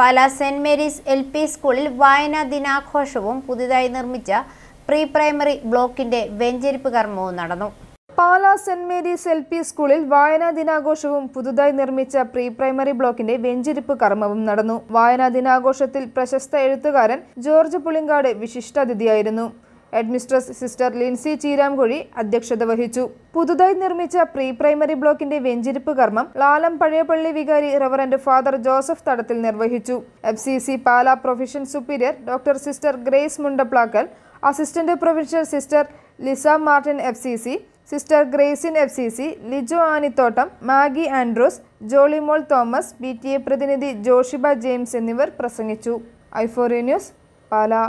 പല saint Mary's L P സ്കൂളിൽ വായനാ ദിനാഘോഷവും പുതുതായി നിർമ്മിച്ച പ്രീ പ്രൈമറി ബ്ലോക്കിന്റെ വെഞ്ചരിപ്പ് കർമ്മവും നടന്നു Pala Saint Mary's L P സ്കൂളിൽ വായനാ ദിനാഘോഷവും പുതുതായി നിർമ്മിച്ച പ്രീ പ്രൈമറി ബ്ലോക്കിന്റെ വെഞ്ചിരിപ്പ് കർമ്മവും നടന്നു വായനാ ദിനാഘോഷത്തിൽ പ്രശസ്ത എഴുത്തുകാരൻ ജോർജ് പുളിങ്കാട് വിശിഷ്ടാതിഥിയായിരുന്നു അഡ്മിനിസ്ട്രസ് സിസ്റ്റർ ലിൻസി ചീരാംകുഴി അധ്യക്ഷത വഹിച്ചു പുതുതായി നിർമ്മിച്ച പ്രീ പ്രൈമറി ബ്ലോക്കിന്റെ വെഞ്ചിരിപ്പ് കർമ്മം ലാലം പഴയപള്ളി വികാരി റവറന്റ് ഫാദർ ജോസഫ് തടത്തിൽ നിർവഹിച്ചു F C C Pala profession superior Doctor Sister Grace Mundaplackal assistant profession Sister Lisa Martin F C C Sister Gracin F C C Lijo Anithottam Maggie Andrews Jollymol Thomas B പ്രതിനിധി Joshiba James എന്നിവർ പ്രസംഗിച്ചു ഐഫോറി ന്യൂസ് പാലാ